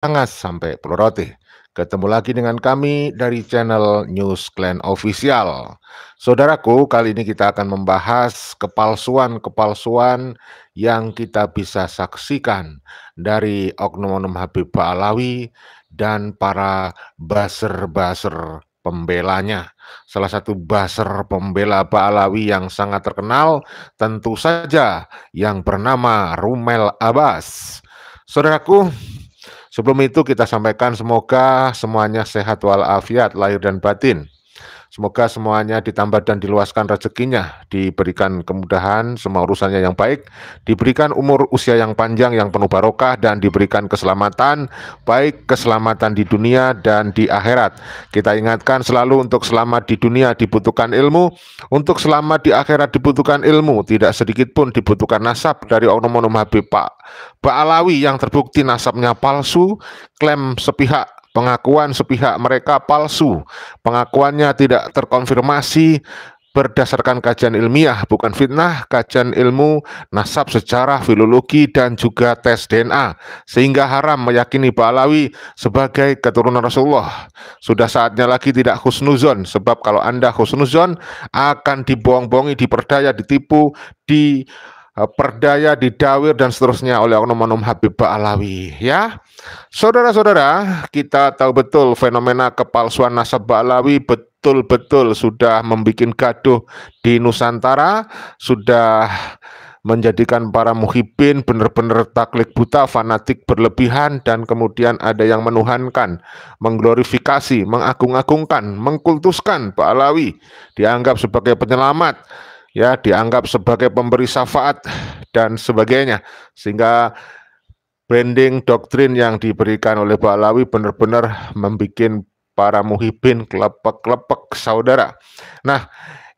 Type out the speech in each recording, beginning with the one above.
hangat sampai Rote. Ketemu lagi dengan kami dari channel News Clan Official. Saudaraku, kali ini kita akan membahas kepalsuan-kepalsuan yang kita bisa saksikan dari oknum-oknum Habib Alawi dan para baser-baser pembelanya. Salah satu baser pembela Alawi yang sangat terkenal tentu saja yang bernama Rumel Abbas. Saudaraku, Sebelum itu kita sampaikan semoga semuanya sehat walafiat lahir dan batin. Semoga semuanya ditambah dan diluaskan rezekinya, diberikan kemudahan, semua urusannya yang baik, diberikan umur usia yang panjang yang penuh barokah dan diberikan keselamatan, baik keselamatan di dunia dan di akhirat. Kita ingatkan selalu untuk selamat di dunia dibutuhkan ilmu, untuk selamat di akhirat dibutuhkan ilmu, tidak sedikit pun dibutuhkan nasab dari oknum-oknum Habib Pak alawi yang terbukti nasabnya palsu, klaim sepihak Pengakuan sepihak mereka palsu, pengakuannya tidak terkonfirmasi berdasarkan kajian ilmiah, bukan fitnah, kajian ilmu, nasab sejarah, filologi, dan juga tes DNA, sehingga haram meyakini Balawi sebagai keturunan Rasulullah. Sudah saatnya lagi tidak khusnuzon, sebab kalau Anda khusnuzon akan dibohong-bohongi, diperdaya, ditipu, di Eh, perdaya didawir dan seterusnya oleh oknum-oknum Habib Ba'alawi ya. Saudara-saudara, kita tahu betul fenomena kepalsuan nasab Ba'alawi betul-betul sudah membuat gaduh di Nusantara, sudah menjadikan para muhibin benar-benar taklik buta, fanatik berlebihan dan kemudian ada yang menuhankan, mengglorifikasi, mengagung-agungkan, mengkultuskan Pak Alawi dianggap sebagai penyelamat ya dianggap sebagai pemberi syafaat dan sebagainya sehingga branding doktrin yang diberikan oleh Balawi benar-benar membuat para muhibin klepek-klepek saudara. Nah,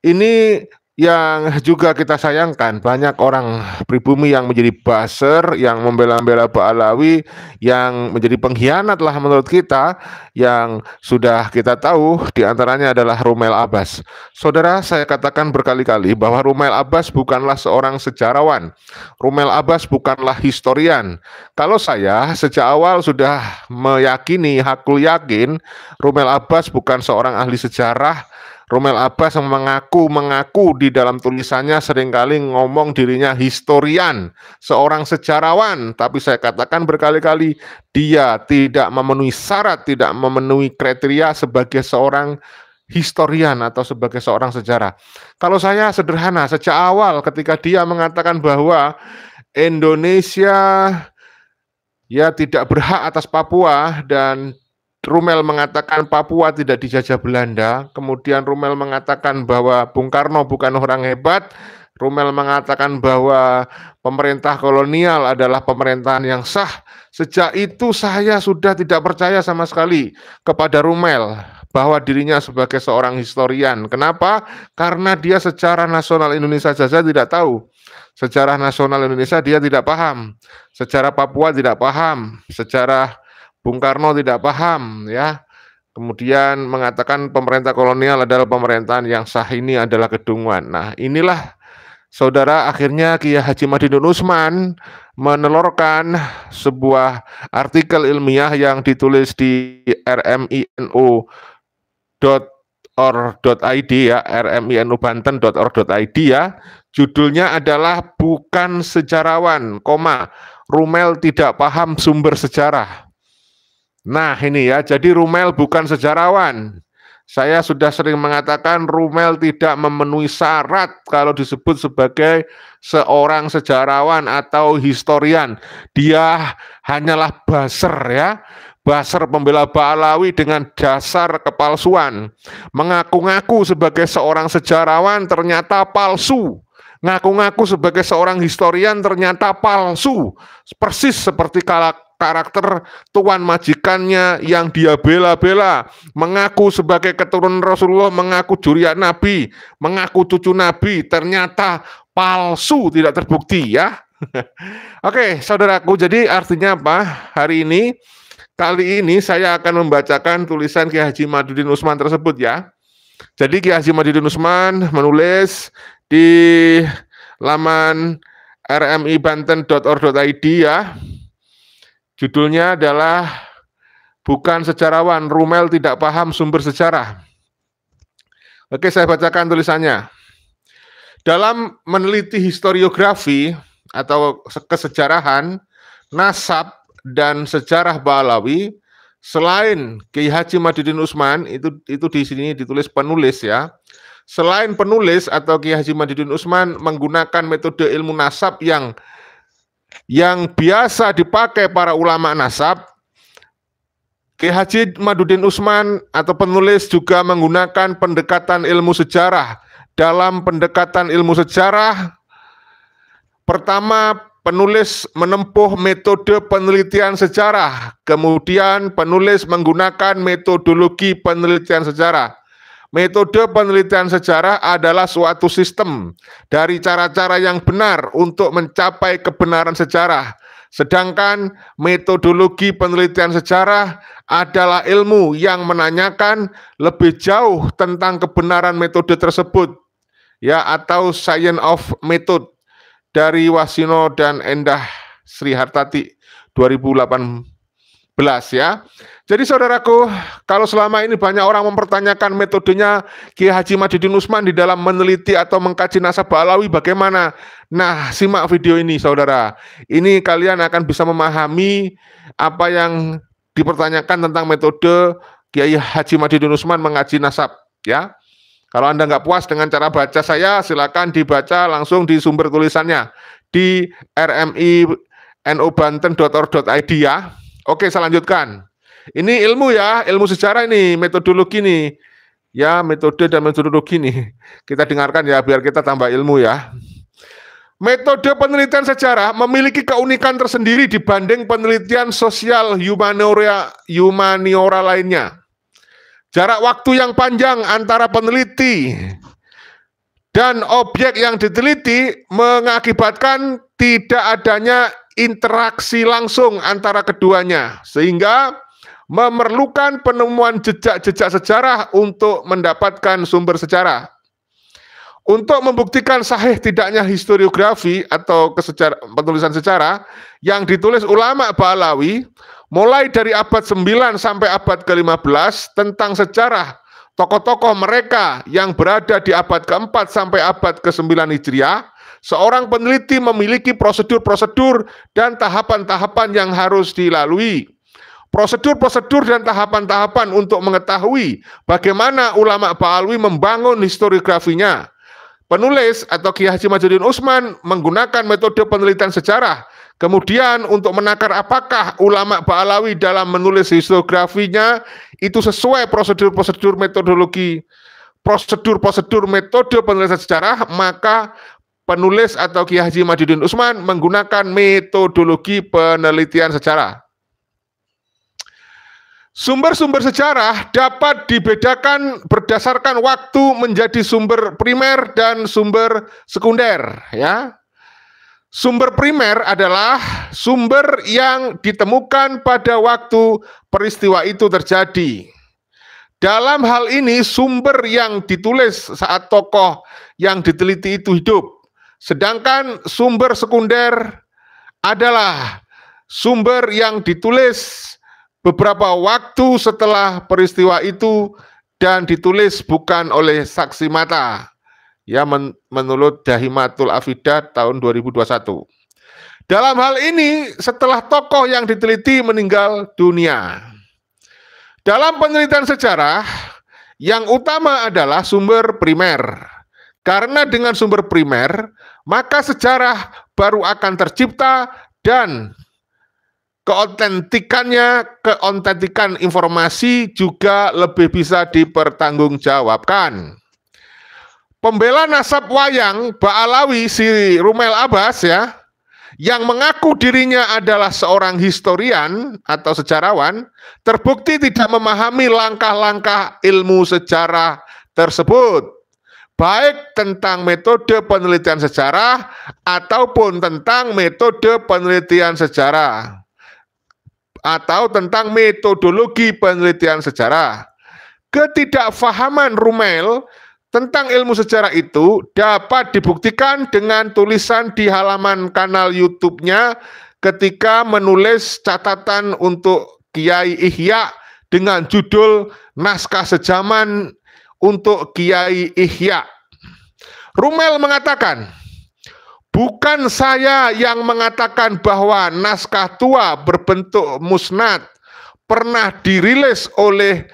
ini yang juga kita sayangkan banyak orang pribumi yang menjadi baser yang membela-bela Ba'alawi yang menjadi pengkhianat lah menurut kita yang sudah kita tahu diantaranya adalah Rumel Abbas saudara saya katakan berkali-kali bahwa Rumel Abbas bukanlah seorang sejarawan Rumel Abbas bukanlah historian kalau saya sejak awal sudah meyakini hakul yakin Rumel Abbas bukan seorang ahli sejarah Romel Abbas mengaku mengaku di dalam tulisannya seringkali ngomong dirinya historian, seorang sejarawan, tapi saya katakan berkali-kali dia tidak memenuhi syarat, tidak memenuhi kriteria sebagai seorang historian atau sebagai seorang sejarah. Kalau saya sederhana, sejak awal ketika dia mengatakan bahwa Indonesia ya tidak berhak atas Papua dan Rumel mengatakan Papua tidak dijajah Belanda, kemudian Rumel mengatakan bahwa Bung Karno bukan orang hebat, Rumel mengatakan bahwa pemerintah kolonial adalah pemerintahan yang sah. Sejak itu saya sudah tidak percaya sama sekali kepada Rumel bahwa dirinya sebagai seorang historian. Kenapa? Karena dia sejarah nasional Indonesia saja tidak tahu. Sejarah nasional Indonesia dia tidak paham. Sejarah Papua tidak paham. Sejarah Bung Karno tidak paham ya. Kemudian mengatakan pemerintah kolonial adalah pemerintahan yang sah ini adalah kedunguan. Nah, inilah saudara akhirnya Kia Haji Madinun Usman menelorkan sebuah artikel ilmiah yang ditulis di rmino.org.id ya, rmino.banten.org.id ya. Judulnya adalah bukan sejarawan, koma Rumel tidak paham sumber sejarah. Nah ini ya, jadi Rumel bukan sejarawan. Saya sudah sering mengatakan Rumel tidak memenuhi syarat kalau disebut sebagai seorang sejarawan atau historian. Dia hanyalah baser ya. Baser pembela Ba'alawi dengan dasar kepalsuan. Mengaku-ngaku sebagai seorang sejarawan ternyata palsu. Ngaku-ngaku sebagai seorang historian ternyata palsu. Persis seperti karakter tuan majikannya yang dia bela-bela, mengaku sebagai keturunan Rasulullah, mengaku juriat Nabi, mengaku cucu Nabi, ternyata palsu, tidak terbukti ya. Oke, saudaraku, jadi artinya apa? Hari ini, kali ini saya akan membacakan tulisan Ki Haji Madudin Usman tersebut ya. Jadi Ki Haji Madudin Usman menulis di laman rmibanten.or.id ya Judulnya adalah Bukan Sejarawan, Rumel Tidak Paham Sumber Sejarah. Oke, saya bacakan tulisannya. Dalam meneliti historiografi atau kesejarahan, nasab dan sejarah Balawi, selain Kiai Haji Madiudin Usman itu itu di sini ditulis penulis ya. Selain penulis atau Kiai Haji Madiudin Usman menggunakan metode ilmu nasab yang yang biasa dipakai para ulama nasab, Ki Haji Madudin Usman atau penulis juga menggunakan pendekatan ilmu sejarah. Dalam pendekatan ilmu sejarah, pertama penulis menempuh metode penelitian sejarah, kemudian penulis menggunakan metodologi penelitian sejarah. Metode penelitian sejarah adalah suatu sistem dari cara-cara yang benar untuk mencapai kebenaran sejarah. Sedangkan metodologi penelitian sejarah adalah ilmu yang menanyakan lebih jauh tentang kebenaran metode tersebut ya atau Science of Method dari Wasino dan Endah Sri Hartati 2018 ya. Jadi saudaraku, kalau selama ini banyak orang mempertanyakan metodenya Kiai Haji Majidin Usman di dalam meneliti atau mengkaji nasab Alawi bagaimana? Nah, simak video ini saudara. Ini kalian akan bisa memahami apa yang dipertanyakan tentang metode Kiai Haji Madidin Usman mengkaji nasab, ya. Kalau Anda nggak puas dengan cara baca saya, silakan dibaca langsung di sumber tulisannya di rmi.nobanten.org.id ya. Oke, saya lanjutkan. Ini ilmu ya, ilmu sejarah ini, metodologi ini Ya, metode dan metodologi ini Kita dengarkan ya biar kita tambah ilmu ya. Metode penelitian sejarah memiliki keunikan tersendiri dibanding penelitian sosial humaniora, humaniora lainnya. Jarak waktu yang panjang antara peneliti dan objek yang diteliti mengakibatkan tidak adanya interaksi langsung antara keduanya, sehingga memerlukan penemuan jejak-jejak sejarah untuk mendapatkan sumber sejarah. Untuk membuktikan sahih tidaknya historiografi atau kesejarah, penulisan sejarah yang ditulis ulama Balawi mulai dari abad 9 sampai abad ke-15 tentang sejarah tokoh-tokoh mereka yang berada di abad ke-4 sampai abad ke-9 Hijriah, seorang peneliti memiliki prosedur-prosedur dan tahapan-tahapan yang harus dilalui prosedur-prosedur dan tahapan-tahapan untuk mengetahui bagaimana ulama Ba'alwi membangun historiografinya. Penulis atau Kiai Haji Majuddin Usman menggunakan metode penelitian sejarah. Kemudian untuk menakar apakah ulama Ba'alawi dalam menulis historiografinya itu sesuai prosedur-prosedur metodologi prosedur-prosedur metode penulisan sejarah, maka penulis atau Kiai Haji Maduddin Usman menggunakan metodologi penelitian sejarah. Sumber-sumber sejarah dapat dibedakan berdasarkan waktu menjadi sumber primer dan sumber sekunder, ya. Sumber primer adalah sumber yang ditemukan pada waktu peristiwa itu terjadi. Dalam hal ini sumber yang ditulis saat tokoh yang diteliti itu hidup. Sedangkan sumber sekunder adalah sumber yang ditulis beberapa waktu setelah peristiwa itu dan ditulis bukan oleh saksi mata. Ya men menurut Dahimatul Afidah tahun 2021. Dalam hal ini setelah tokoh yang diteliti meninggal dunia. Dalam penelitian sejarah yang utama adalah sumber primer. Karena dengan sumber primer, maka sejarah baru akan tercipta dan Keotentikannya, keotentikan informasi juga lebih bisa dipertanggungjawabkan. Pembela nasab wayang Ba'alawi si Rumel Abbas ya, yang mengaku dirinya adalah seorang historian atau sejarawan, terbukti tidak memahami langkah-langkah ilmu sejarah tersebut. Baik tentang metode penelitian sejarah ataupun tentang metode penelitian sejarah atau tentang metodologi penelitian sejarah. Ketidakfahaman Rumel tentang ilmu sejarah itu dapat dibuktikan dengan tulisan di halaman kanal YouTube-nya ketika menulis catatan untuk Kiai Ihya dengan judul Naskah Sejaman untuk Kiai Ihya. Rumel mengatakan, Bukan saya yang mengatakan bahwa naskah tua berbentuk musnad pernah dirilis oleh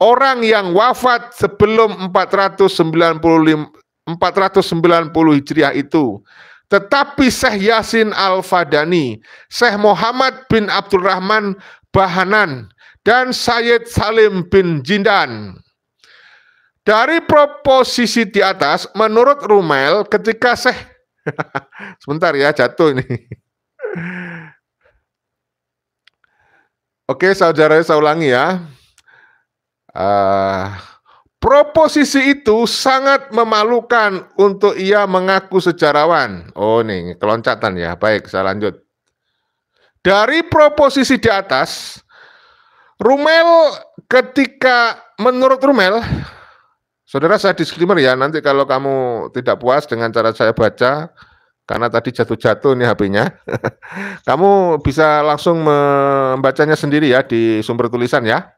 orang yang wafat sebelum 495 490 Hijriah itu. Tetapi Syekh Yasin Al-Fadani, Syekh Muhammad bin Abdul Rahman Bahanan, dan Syed Salim bin Jindan. Dari proposisi di atas, menurut Rumel, ketika Syekh Sebentar ya, jatuh ini. Oke, saudara saya ulangi ya. Uh, proposisi itu sangat memalukan untuk ia mengaku sejarawan. Oh nih, keloncatan ya. Baik, saya lanjut. Dari proposisi di atas, Rumel ketika menurut Rumel Saudara saya disclaimer ya, nanti kalau kamu tidak puas dengan cara saya baca, karena tadi jatuh-jatuh nih HP-nya. kamu bisa langsung membacanya sendiri ya di sumber tulisan ya.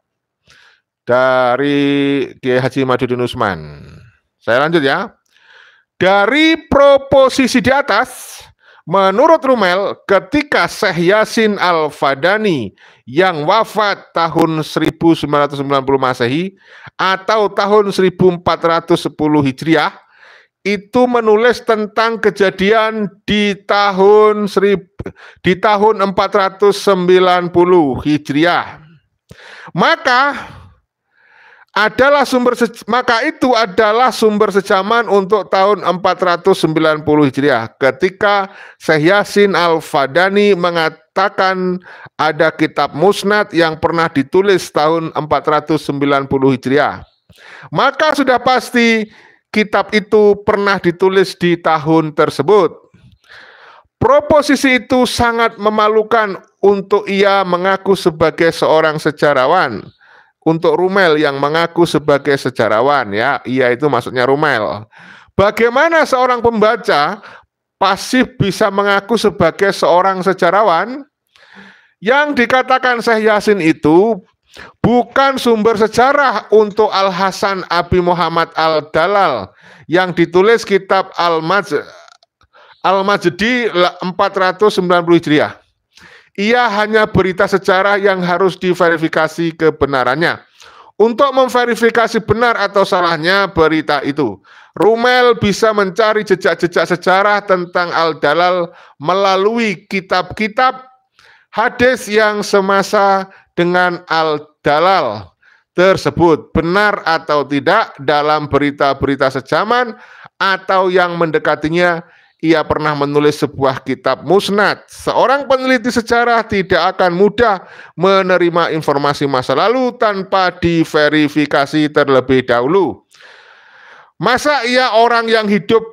Dari Kiai Haji Madudin Usman. Saya lanjut ya. Dari proposisi di atas, Menurut Rumel, ketika Syekh Yasin Al-Fadani yang wafat tahun 1990 Masehi atau tahun 1410 Hijriah itu menulis tentang kejadian di tahun di tahun 490 Hijriah. Maka adalah sumber maka itu adalah sumber sejaman untuk tahun 490 Hijriah ketika Syekh Yasin Al-Fadani mengatakan ada kitab musnad yang pernah ditulis tahun 490 Hijriah maka sudah pasti kitab itu pernah ditulis di tahun tersebut Proposisi itu sangat memalukan untuk ia mengaku sebagai seorang sejarawan untuk Rumel yang mengaku sebagai sejarawan ya, ia itu maksudnya Rumel. Bagaimana seorang pembaca pasif bisa mengaku sebagai seorang sejarawan? Yang dikatakan Syekh Yasin itu bukan sumber sejarah untuk Al Hasan Abi Muhammad Al Dalal yang ditulis kitab Al Majd Al Majdi 490 Hijriah. Ia hanya berita sejarah yang harus diverifikasi kebenarannya. Untuk memverifikasi benar atau salahnya berita itu, Rumel bisa mencari jejak-jejak sejarah tentang Al-Dalal melalui kitab-kitab hadis yang semasa dengan Al-Dalal tersebut, benar atau tidak dalam berita-berita sejaman atau yang mendekatinya ia pernah menulis sebuah kitab musnad. Seorang peneliti sejarah tidak akan mudah menerima informasi masa lalu tanpa diverifikasi terlebih dahulu. Masa ia orang yang hidup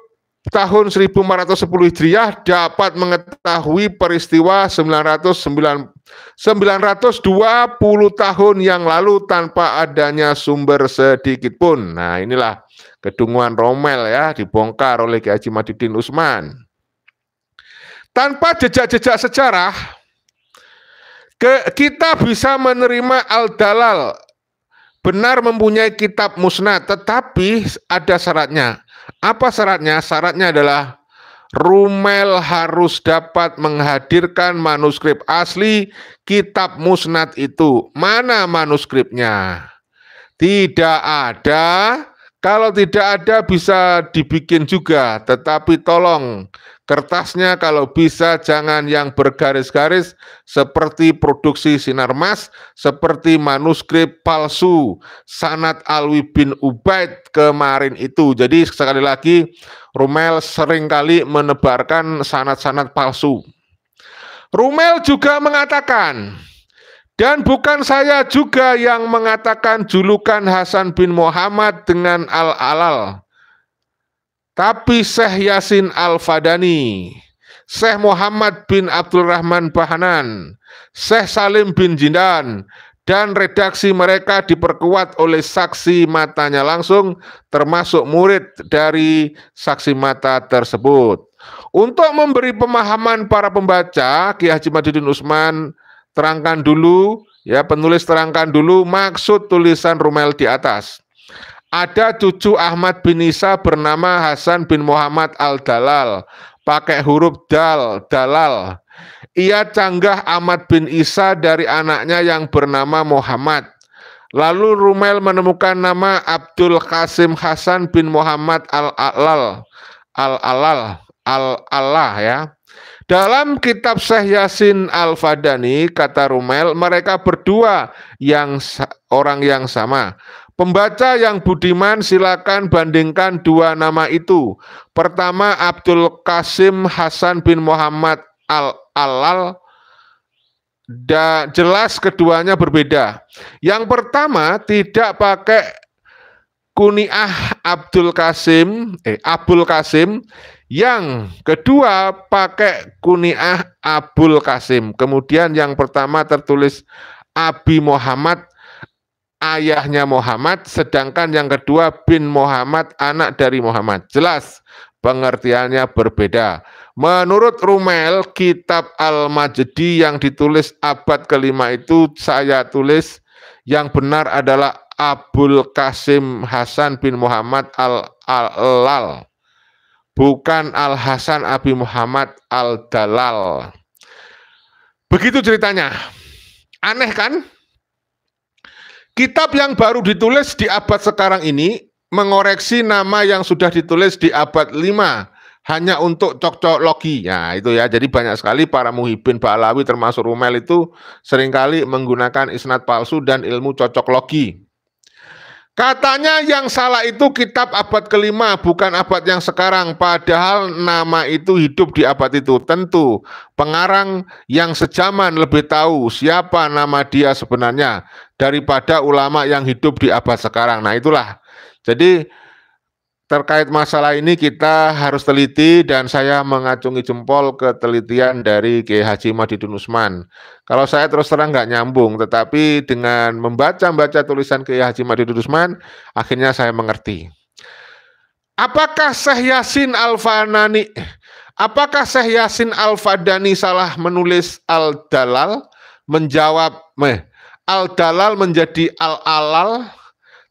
tahun 1410 Hijriah dapat mengetahui peristiwa 909 920 tahun yang lalu tanpa adanya sumber sedikit pun. Nah, inilah kedunguan Romel ya dibongkar oleh Kiai Haji Madidin Usman. Tanpa jejak-jejak sejarah ke, kita bisa menerima al-dalal benar mempunyai kitab musnad tetapi ada syaratnya apa syaratnya? Syaratnya adalah Rumel harus dapat menghadirkan manuskrip asli kitab musnad itu. Mana manuskripnya? Tidak ada. Kalau tidak ada bisa dibikin juga, tetapi tolong Kertasnya kalau bisa jangan yang bergaris-garis seperti produksi sinar mas, seperti manuskrip palsu Sanat Alwi bin Ubaid kemarin itu. Jadi sekali lagi Rumel seringkali menebarkan sanat-sanat palsu. Rumel juga mengatakan, dan bukan saya juga yang mengatakan julukan Hasan bin Muhammad dengan Al-Alal tapi Syekh Yasin Al-Fadani, Syekh Muhammad bin Abdul Rahman Bahanan, Syekh Salim bin Jindan, dan redaksi mereka diperkuat oleh saksi matanya langsung termasuk murid dari saksi mata tersebut. Untuk memberi pemahaman para pembaca, Ki Haji Madudin Usman terangkan dulu ya penulis terangkan dulu maksud tulisan Rumel di atas. Ada cucu Ahmad bin Isa bernama Hasan bin Muhammad al-Dalal, pakai huruf dal, dalal. Ia canggah Ahmad bin Isa dari anaknya yang bernama Muhammad. Lalu Rumel menemukan nama Abdul Qasim Hasan bin Muhammad Al-Alal. Al-Alal, Al-Allah ya. Dalam kitab Syekh Yasin Al-Fadani, kata Rumel, mereka berdua yang orang yang sama. Pembaca yang budiman silakan bandingkan dua nama itu. Pertama Abdul Qasim Hasan bin Muhammad Al-Alal da, jelas keduanya berbeda. Yang pertama tidak pakai kuniah Abdul Qasim, eh Abdul Qasim. Yang kedua pakai kuniah Abdul Qasim. Kemudian yang pertama tertulis Abi Muhammad ayahnya Muhammad, sedangkan yang kedua bin Muhammad, anak dari Muhammad. Jelas pengertiannya berbeda. Menurut Rumel, kitab Al-Majdi yang ditulis abad kelima itu saya tulis yang benar adalah Abul Qasim Hasan bin Muhammad Al-Alal. Bukan Al-Hasan Abi Muhammad Al-Dalal. Begitu ceritanya. Aneh kan? Kitab yang baru ditulis di abad sekarang ini mengoreksi nama yang sudah ditulis di abad 5 hanya untuk cocok logi Ya, nah, itu ya. Jadi banyak sekali para muhibin Ba'alawi termasuk Rumel itu seringkali menggunakan isnad palsu dan ilmu cocok logi. Katanya yang salah itu kitab abad kelima, bukan abad yang sekarang. Padahal nama itu hidup di abad itu. Tentu pengarang yang sejaman lebih tahu siapa nama dia sebenarnya daripada ulama yang hidup di abad sekarang. Nah itulah. Jadi Terkait masalah ini kita harus teliti dan saya mengacungi jempol ketelitian dari Kiai Haji Madidun Usman. Kalau saya terus terang nggak nyambung, tetapi dengan membaca-baca tulisan Kiai Haji Madidun Usman, akhirnya saya mengerti. Apakah Syekh Yasin Al-Fanani Apakah Syekh Yasin Al-Fadani salah menulis Al-Dalal? Menjawab, Al-Dalal menjadi Al-Alal?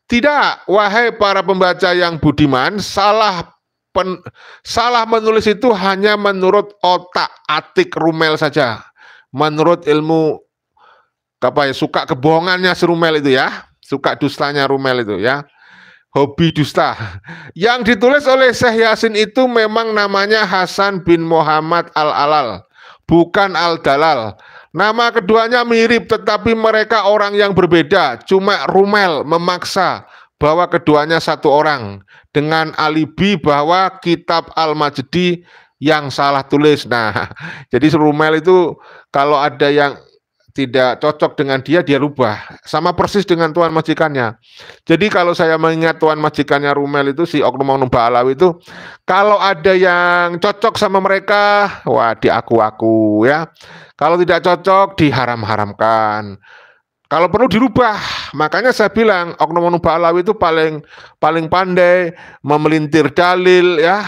Tidak, wahai para pembaca yang budiman, salah pen, salah menulis itu hanya menurut otak atik Rumel saja. Menurut ilmu apa ya suka kebohongannya si Rumel itu ya, suka dustanya Rumel itu ya. Hobi dusta. Yang ditulis oleh Syekh Yasin itu memang namanya Hasan bin Muhammad Al-Alal, bukan Al-Dalal. Nama keduanya mirip tetapi mereka orang yang berbeda. Cuma Rumel memaksa bahwa keduanya satu orang dengan alibi bahwa kitab Al-Majdi yang salah tulis. Nah, jadi Rumel itu kalau ada yang tidak cocok dengan dia, dia rubah. Sama persis dengan tuan majikannya. Jadi kalau saya mengingat tuan majikannya Rumel itu, si oknum-oknum Ba'alawi itu, kalau ada yang cocok sama mereka, wah diaku-aku ya. Kalau tidak cocok, diharam-haramkan. Kalau perlu dirubah, makanya saya bilang oknum-oknum Ba'alawi itu paling paling pandai memelintir dalil ya,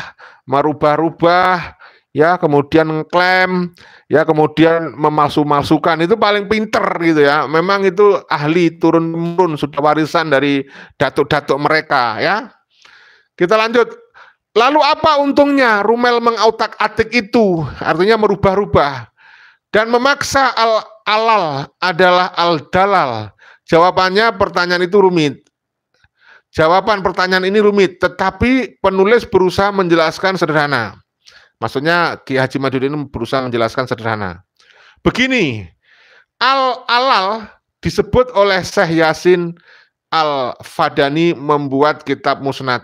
merubah-rubah ya kemudian mengklaim, ya kemudian memalsu-malsukan itu paling pinter gitu ya memang itu ahli turun temurun sudah warisan dari datuk-datuk mereka ya kita lanjut lalu apa untungnya Rumel mengautak-atik itu artinya merubah-rubah dan memaksa al alal adalah al dalal jawabannya pertanyaan itu rumit jawaban pertanyaan ini rumit tetapi penulis berusaha menjelaskan sederhana Maksudnya Ki Haji Madun ini berusaha menjelaskan sederhana. Begini, Al-Alal disebut oleh Syekh Yasin Al-Fadani membuat kitab Musnad,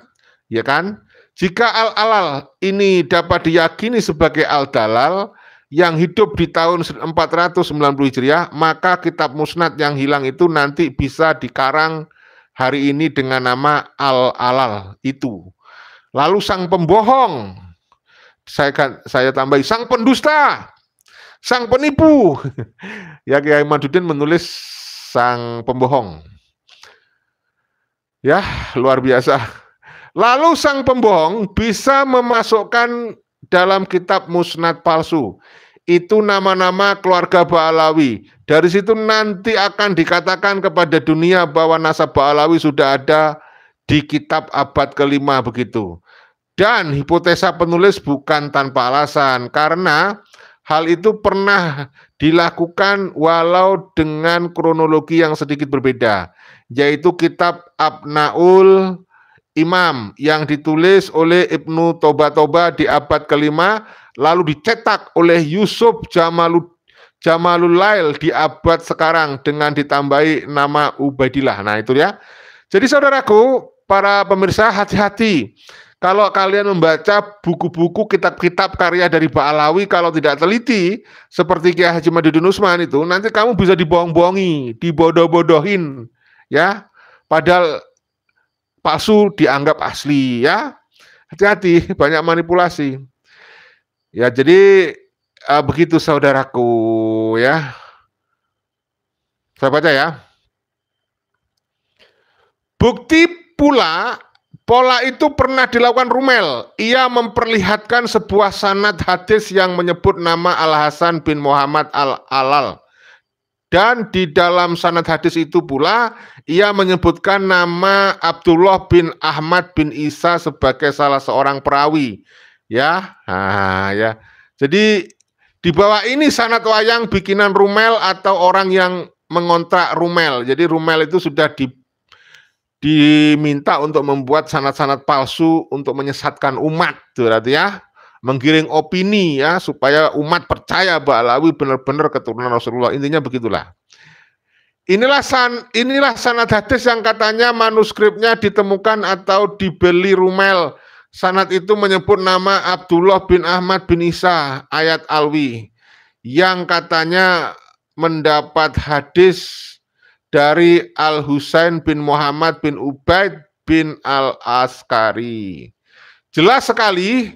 ya kan? Jika al-alal ini dapat diyakini sebagai al-dalal yang hidup di tahun 490 Hijriah, maka kitab musnad yang hilang itu nanti bisa dikarang hari ini dengan nama al-alal itu. Lalu sang pembohong saya kan saya tambahi sang pendusta, sang penipu. ya Kiai Madudin menulis sang pembohong. Ya, luar biasa. Lalu sang pembohong bisa memasukkan dalam kitab musnad palsu. Itu nama-nama keluarga Ba'alawi. Dari situ nanti akan dikatakan kepada dunia bahwa nasab Ba'alawi sudah ada di kitab abad kelima begitu. Dan hipotesa penulis bukan tanpa alasan karena hal itu pernah dilakukan walau dengan kronologi yang sedikit berbeda, yaitu kitab Abnaul Imam yang ditulis oleh Ibnu Toba-Toba di abad kelima, lalu dicetak oleh Yusuf Jamalud, Jamalul Lail di abad sekarang dengan ditambahi nama Ubaidillah. Nah itu ya. Jadi saudaraku, para pemirsa hati-hati. Kalau kalian membaca buku-buku, kitab-kitab karya dari Alawi, kalau tidak teliti, seperti Kiai Haji Madudin Usman itu, nanti kamu bisa dibohong-bohongi, dibodoh-bodohin, ya. Padahal palsu dianggap asli, ya. Hati-hati, banyak manipulasi. Ya, jadi uh, begitu saudaraku, ya. Saya baca ya. Bukti pula Pola itu pernah dilakukan Rumel. Ia memperlihatkan sebuah sanad hadis yang menyebut nama Al-Hasan bin Muhammad Al-Alal. Dan di dalam sanad hadis itu pula, ia menyebutkan nama Abdullah bin Ahmad bin Isa sebagai salah seorang perawi. Ya, ah, ya. Jadi di bawah ini sanad wayang bikinan Rumel atau orang yang mengontrak Rumel. Jadi Rumel itu sudah di diminta untuk membuat sanat-sanat palsu untuk menyesatkan umat berarti ya menggiring opini ya supaya umat percaya bahwa Alawi benar-benar keturunan Rasulullah intinya begitulah inilah san inilah sanad hadis yang katanya manuskripnya ditemukan atau dibeli Rumel sanad itu menyebut nama Abdullah bin Ahmad bin Isa ayat Alwi yang katanya mendapat hadis dari Al Husain bin Muhammad bin Ubaid bin Al Askari. Jelas sekali,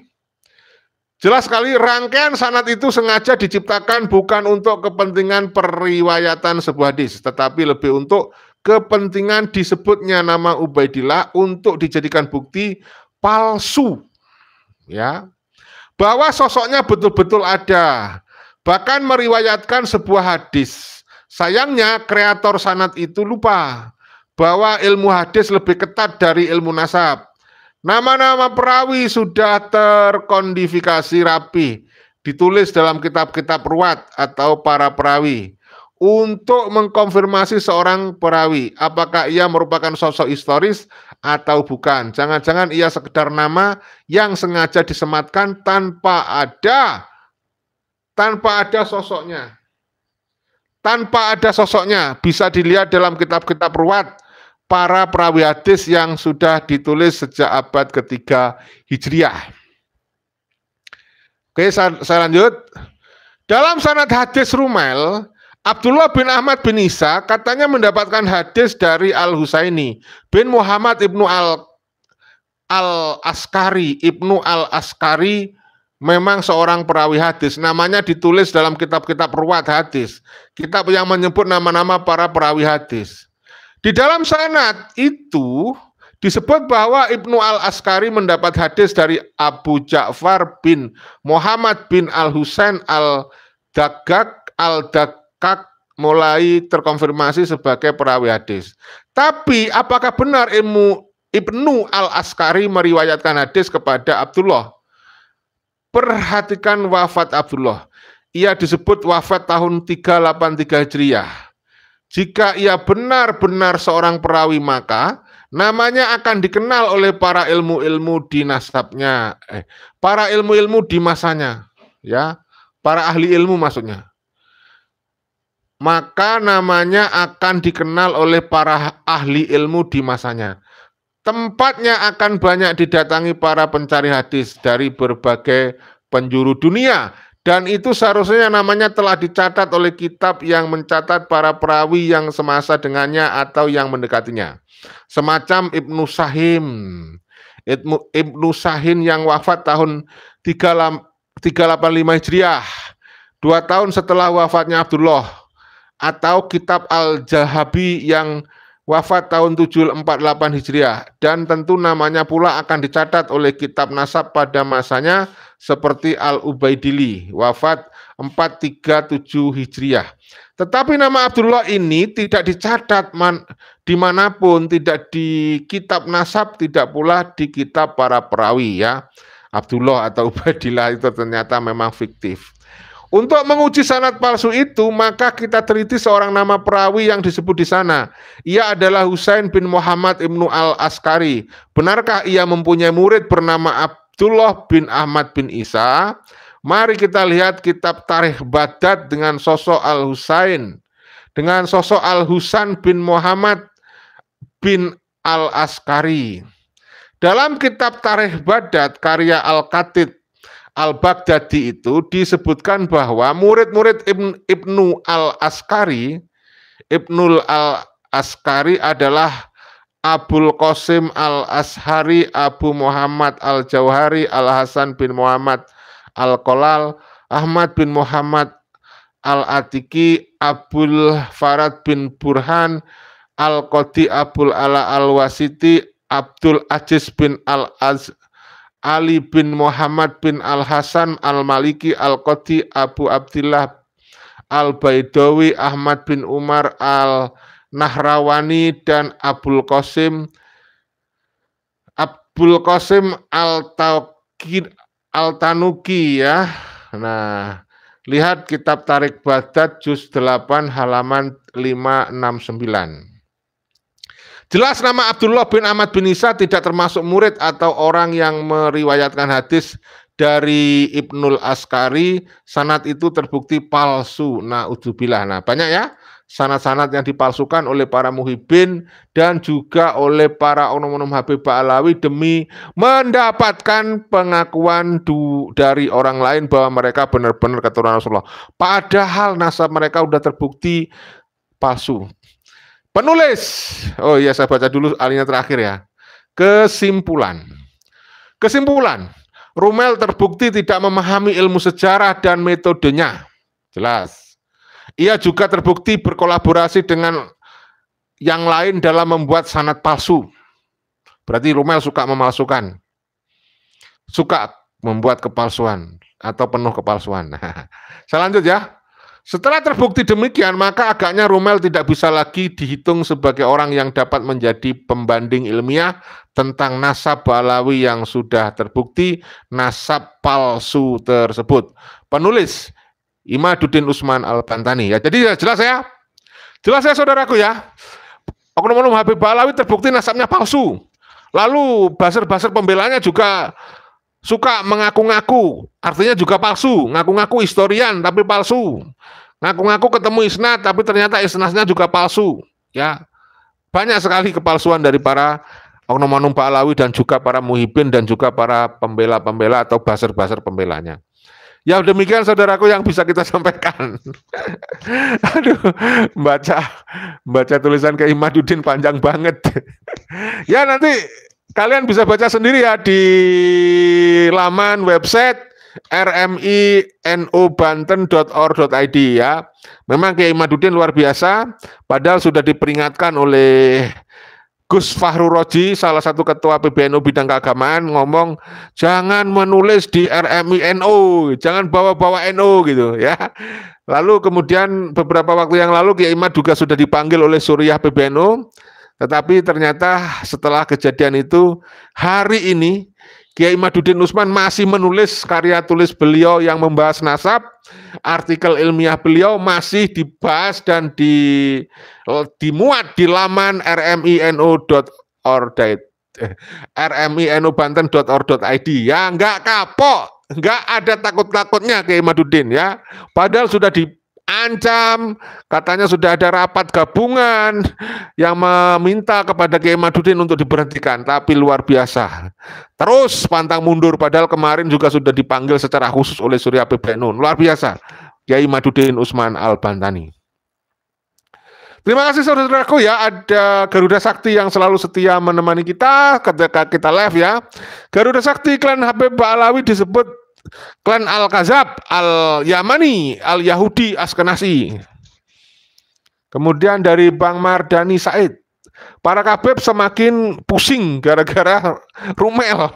jelas sekali rangkaian sanat itu sengaja diciptakan bukan untuk kepentingan periwayatan sebuah hadis, tetapi lebih untuk kepentingan disebutnya nama Ubaidillah untuk dijadikan bukti palsu. Ya. Bahwa sosoknya betul-betul ada. Bahkan meriwayatkan sebuah hadis Sayangnya kreator sanat itu lupa bahwa ilmu hadis lebih ketat dari ilmu nasab. Nama-nama perawi sudah terkondifikasi rapi, ditulis dalam kitab-kitab ruwat atau para perawi untuk mengkonfirmasi seorang perawi apakah ia merupakan sosok historis atau bukan. Jangan-jangan ia sekedar nama yang sengaja disematkan tanpa ada tanpa ada sosoknya tanpa ada sosoknya bisa dilihat dalam kitab-kitab ruwat para perawi hadis yang sudah ditulis sejak abad ketiga Hijriah. Oke, saya lanjut. Dalam sanad hadis Rumel, Abdullah bin Ahmad bin Isa katanya mendapatkan hadis dari Al Husaini bin Muhammad ibnu Al Al Askari ibnu Al Askari memang seorang perawi hadis. Namanya ditulis dalam kitab-kitab ruwat hadis. Kitab yang menyebut nama-nama para perawi hadis. Di dalam sanat itu disebut bahwa Ibnu Al-Askari mendapat hadis dari Abu Ja'far bin Muhammad bin Al-Husain Al-Dagak Al-Dagak mulai terkonfirmasi sebagai perawi hadis. Tapi apakah benar ilmu Ibnu Al-Askari meriwayatkan hadis kepada Abdullah Perhatikan wafat Abdullah. Ia disebut wafat tahun 383 Hijriah. Jika ia benar-benar seorang perawi maka namanya akan dikenal oleh para ilmu-ilmu di nasabnya, eh, para ilmu-ilmu di masanya, ya, para ahli ilmu maksudnya. Maka namanya akan dikenal oleh para ahli ilmu di masanya. Tempatnya akan banyak didatangi para pencari hadis dari berbagai penjuru dunia dan itu seharusnya namanya telah dicatat oleh kitab yang mencatat para perawi yang semasa dengannya atau yang mendekatinya. Semacam Ibnu Sahim. Ibnu Sahin yang wafat tahun 385 Hijriah, dua tahun setelah wafatnya Abdullah, atau kitab Al-Jahabi yang wafat tahun 748 Hijriah dan tentu namanya pula akan dicatat oleh kitab nasab pada masanya seperti Al-Ubaidili wafat 437 Hijriah. Tetapi nama Abdullah ini tidak dicatat man, dimanapun, tidak di kitab nasab, tidak pula di kitab para perawi ya. Abdullah atau Ubaidillah itu ternyata memang fiktif. Untuk menguji sanat palsu itu, maka kita teliti seorang nama perawi yang disebut di sana. Ia adalah Husain bin Muhammad ibnu al Askari. Benarkah ia mempunyai murid bernama Abdullah bin Ahmad bin Isa? Mari kita lihat kitab Tarikh Badat dengan sosok al Husain, dengan sosok al Husain bin Muhammad bin al Askari. Dalam kitab Tarikh Badat karya al Katib Al-Baghdadi itu disebutkan bahwa murid-murid Ibnu Al-Askari, Ibnu Al-Askari adalah Abul Qasim Al-Ashari, Abu Muhammad Al-Jauhari, Al-Hasan bin Muhammad Al-Kolal, Ahmad bin Muhammad Al-Atiki, Abul Farad bin Burhan, Al-Qadi Abul Ala Al-Wasiti, Abdul Aziz bin Al-Az Ali bin Muhammad bin Al-Hasan Al-Maliki Al-Qadi Abu Abdillah Al-Baidawi Ahmad bin Umar Al-Nahrawani dan Abdul Qasim Abdul Qasim Al-Taqid Al-Tanuki ya. Nah, lihat kitab Tarik Badat juz 8 halaman 569. Jelas nama Abdullah bin Ahmad bin Isa tidak termasuk murid atau orang yang meriwayatkan hadis dari Ibnul Askari. Sanat itu terbukti palsu. Nah, udzubillah. Nah, banyak ya sanat-sanat yang dipalsukan oleh para muhibbin dan juga oleh para onom-onom Habib Alawi demi mendapatkan pengakuan du dari orang lain bahwa mereka benar-benar keturunan Rasulullah. Padahal nasab mereka sudah terbukti palsu. Penulis. Oh iya saya baca dulu alinya terakhir ya. Kesimpulan. Kesimpulan. Rumel terbukti tidak memahami ilmu sejarah dan metodenya. Jelas. Ia juga terbukti berkolaborasi dengan yang lain dalam membuat sanat palsu. Berarti Rumel suka memalsukan. Suka membuat kepalsuan atau penuh kepalsuan. Saya lanjut ya. Setelah terbukti demikian, maka agaknya Rumel tidak bisa lagi dihitung sebagai orang yang dapat menjadi pembanding ilmiah tentang nasab Balawi yang sudah terbukti nasab palsu tersebut. Penulis Imaduddin Usman Al-Bantani. Ya, jadi ya, jelas ya. Jelas ya saudaraku ya. Oknum-oknum Habib Balawi terbukti nasabnya palsu. Lalu baser-baser pembelanya juga Suka mengaku-ngaku, artinya juga palsu. Ngaku-ngaku historian tapi palsu. Ngaku-ngaku ketemu isnat tapi ternyata isnadnya juga palsu. Ya, banyak sekali kepalsuan dari para oknum-oknum Pahlawi dan juga para muhibin dan juga para pembela-pembela atau baser-baser pembelanya. Ya demikian saudaraku yang bisa kita sampaikan. Aduh, baca baca tulisan ke Imaduddin panjang banget. ya nanti Kalian bisa baca sendiri ya di laman website rmi.no.banten.or.id ya. Memang Kiai Madudin luar biasa, padahal sudah diperingatkan oleh Gus Fahru Roji, salah satu ketua PBNU bidang keagamaan, ngomong jangan menulis di RMI NO, jangan bawa-bawa NO gitu ya. Lalu kemudian beberapa waktu yang lalu Kiai Mad juga sudah dipanggil oleh Suriah PBNU tetapi ternyata setelah kejadian itu, hari ini Kiai Madudin Usman masih menulis karya tulis beliau yang membahas nasab, artikel ilmiah beliau masih dibahas dan di dimuat di laman rmino.org eh, rminobanten.or.id ya nggak kapok nggak ada takut-takutnya Kiai Madudin ya padahal sudah di ancam, katanya sudah ada rapat gabungan yang meminta kepada Kiai Madudin untuk diberhentikan, tapi luar biasa. Terus pantang mundur, padahal kemarin juga sudah dipanggil secara khusus oleh Surya Pebenun. Luar biasa, Kiai Madudin Usman Al-Bantani. Terima kasih saudara saudaraku ya, ada Garuda Sakti yang selalu setia menemani kita ketika kita live ya. Garuda Sakti klan HP Ba'alawi disebut klan Al-Kazab, Al-Yamani, Al-Yahudi, Askenasi. Kemudian dari Bang Mardani Said, para kabeb semakin pusing gara-gara rumel.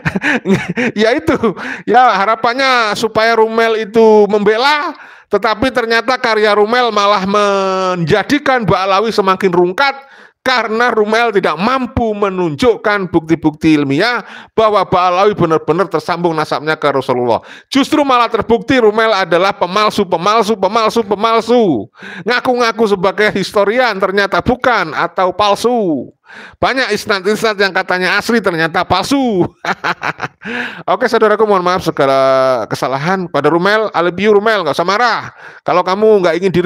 ya itu, ya harapannya supaya rumel itu membela, tetapi ternyata karya rumel malah menjadikan Ba'alawi semakin rungkat, karena Rumel tidak mampu menunjukkan bukti-bukti ilmiah bahwa Ba'alawi benar-benar tersambung nasabnya ke Rasulullah. Justru malah terbukti Rumel adalah pemalsu, pemalsu, pemalsu, pemalsu. Ngaku-ngaku sebagai historian ternyata bukan atau palsu. Banyak istat-istat yang katanya asli ternyata palsu. Oke saudaraku mohon maaf segala kesalahan pada Rumel, I Rumel, nggak usah marah. Kalau kamu nggak ingin di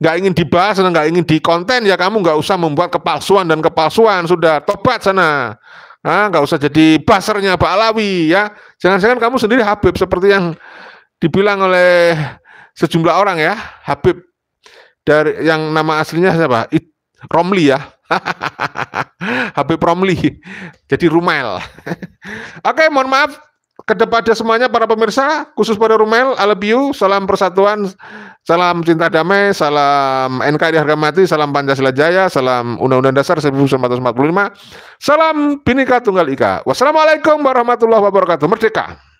nggak ingin dibahas dan nggak ingin konten ya kamu nggak usah membuat kepalsuan dan kepalsuan sudah tobat sana. Ah nggak usah jadi basernya Pak Alawi ya. Jangan-jangan kamu sendiri Habib seperti yang dibilang oleh sejumlah orang ya Habib dari yang nama aslinya siapa? It, Romli ya. Habib Romli jadi Rumel. Oke, mohon maaf kepada semuanya para pemirsa, khusus pada Rumel, I love you, salam persatuan, salam cinta damai, salam NKRI harga mati, salam Pancasila Jaya, salam Undang-Undang Dasar 1945, salam Bhinneka Tunggal Ika. Wassalamualaikum warahmatullahi wabarakatuh. Merdeka!